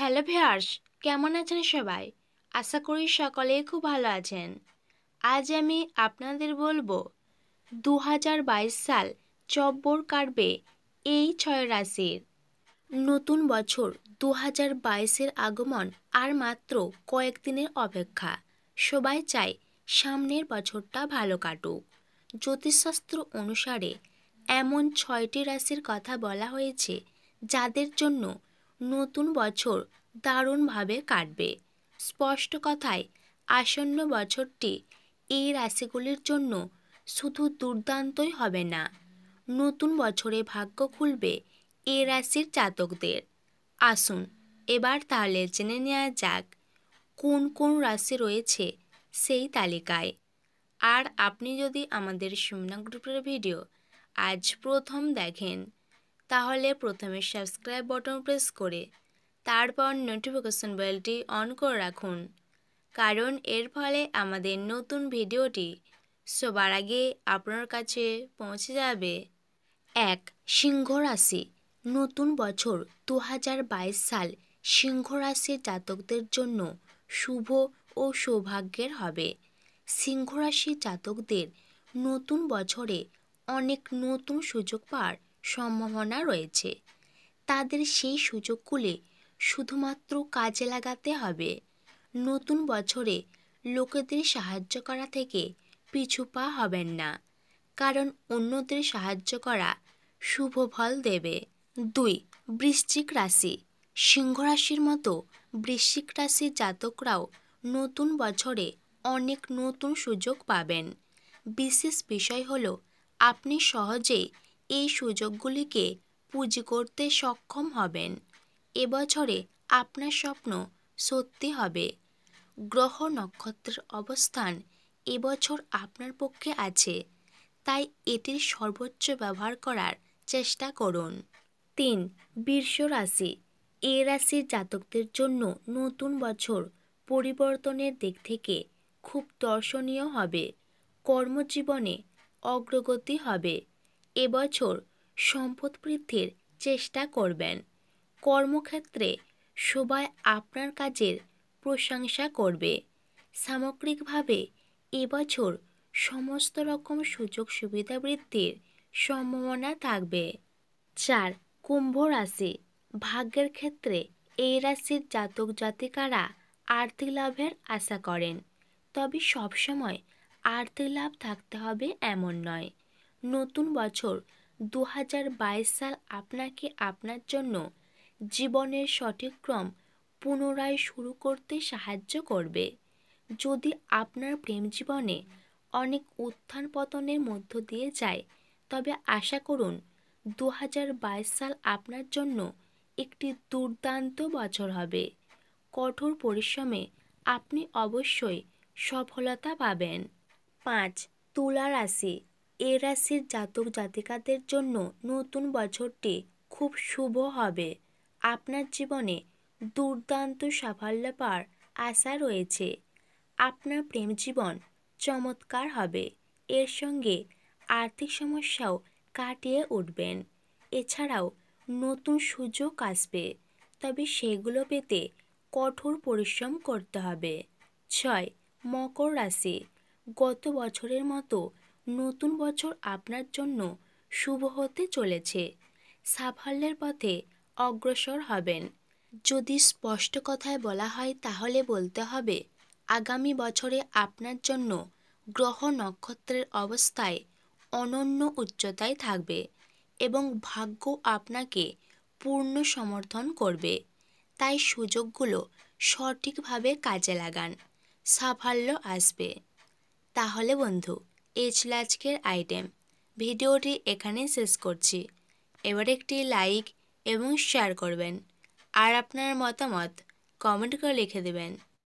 hello ভেয়ার্স কেমন আছেন সবাই আশা করি সকলে খুব ভালো আছেন আজ আমি আপনাদের বলবো দু সাল চব্বর কাটবে এই ছয় রাশির নতুন বছর দু হাজার বাইশের আগমন আর মাত্র কয়েকদিনের অপেক্ষা সবাই চায় সামনের বছরটা ভালো কাটুক জ্যোতিষশাস্ত্র অনুসারে এমন ছয়টি রাশির কথা বলা হয়েছে যাদের জন্য নতুন বছর দারুণভাবে কাটবে স্পষ্ট কথায় আসন্ন বছরটি এই রাশিগুলির জন্য শুধু দুর্দান্তই হবে না নতুন বছরে ভাগ্য খুলবে এ রাশির জাতকদের আসুন এবার তাহলে জেনে নেওয়া যাক কোন কোন রাশি রয়েছে সেই তালিকায় আর আপনি যদি আমাদের সুমনা গ্রুপের ভিডিও আজ প্রথম দেখেন তাহলে প্রথমে সাবস্ক্রাইব বটন প্রেস করে তারপর নোটিফিকেশন বেলটি অন করে রাখুন কারণ এর ফলে আমাদের নতুন ভিডিওটি সবার আগে আপনার কাছে পৌঁছে যাবে এক সিংহ রাশি নতুন বছর দু সাল সিংহ রাশির জাতকদের জন্য শুভ ও সৌভাগ্যের হবে সিংহ রাশির জাতকদের নতুন বছরে অনেক নতুন সুযোগ পাওয়ার সম্ভাবনা রয়েছে তাদের সেই সুযোগগুলি শুধুমাত্র কাজে লাগাতে হবে নতুন বছরে লোকেদের সাহায্য করা থেকে পিছু পা হবেন না কারণ অন্যদের সাহায্য করা শুভ ফল দেবে দুই বৃশ্চিক রাশি সিংহ রাশির মতো বৃশ্চিক রাশির জাতকরাও নতুন বছরে অনেক নতুন সুযোগ পাবেন বিশেষ বিষয় হলো আপনি সহজেই এই সুযোগগুলিকে পুঁজি করতে সক্ষম হবেন এবছরে আপনার স্বপ্ন সত্যি হবে গ্রহ নক্ষত্রের অবস্থান এবছর আপনার পক্ষে আছে তাই এটির সর্বোচ্চ ব্যবহার করার চেষ্টা করুন তিন বীর্ষ রাশি এ রাশির জাতকদের জন্য নতুন বছর পরিবর্তনের দিক থেকে খুব দর্শনীয় হবে কর্মজীবনে অগ্রগতি হবে এবছর সম্পদ বৃদ্ধির চেষ্টা করবেন কর্মক্ষেত্রে সবাই আপনার কাজের প্রশংসা করবে সামগ্রিকভাবে এবছর সমস্ত রকম সুযোগ সুবিধা বৃদ্ধির সম্ভাবনা থাকবে চার কুম্ভ রাশি ভাগ্যের ক্ষেত্রে এই রাশির জাতক জাতিকারা আর্থিক লাভের আশা করেন তবে সবসময় আর্থিক লাভ থাকতে হবে এমন নয় নতুন বছর দু সাল আপনাকে আপনার জন্য জীবনের সঠিক ক্রম পুনরায় শুরু করতে সাহায্য করবে যদি আপনার প্রেম জীবনে অনেক উত্থান পতনের মধ্য দিয়ে যায় তবে আশা করুন দু সাল আপনার জন্য একটি দুর্দান্ত বছর হবে কঠোর পরিশ্রমে আপনি অবশ্যই সফলতা পাবেন পাঁচ তুলা রাশি এ রাশির জাতক জাতিকাদের জন্য নতুন বছরটি খুব শুভ হবে আপনার জীবনে দুর্দান্ত সাফল্য পাওয়ার আশা রয়েছে আপনার প্রেম জীবন চমৎকার হবে এর সঙ্গে আর্থিক সমস্যাও কাটিয়ে উঠবেন এছাড়াও নতুন সুযোগ আসবে তবে সেগুলো পেতে কঠোর পরিশ্রম করতে হবে ছয় মকর রাশি গত বছরের মতো নতুন বছর আপনার জন্য শুভ হতে চলেছে সাফল্যের পথে অগ্রসর হবেন যদি স্পষ্ট কথায় বলা হয় তাহলে বলতে হবে আগামী বছরে আপনার জন্য গ্রহ নক্ষত্রের অবস্থায় অনন্য উচ্চতায় থাকবে এবং ভাগ্য আপনাকে পূর্ণ সমর্থন করবে তাই সুযোগগুলো সঠিকভাবে কাজে লাগান সাফল্য আসবে তাহলে বন্ধু এ আজকের আইটেম ভিডিওটি এখানেই শেষ করছি এবার একটি লাইক এবং শেয়ার করবেন আর আপনার মতামত কমেন্ট করে লিখে দেবেন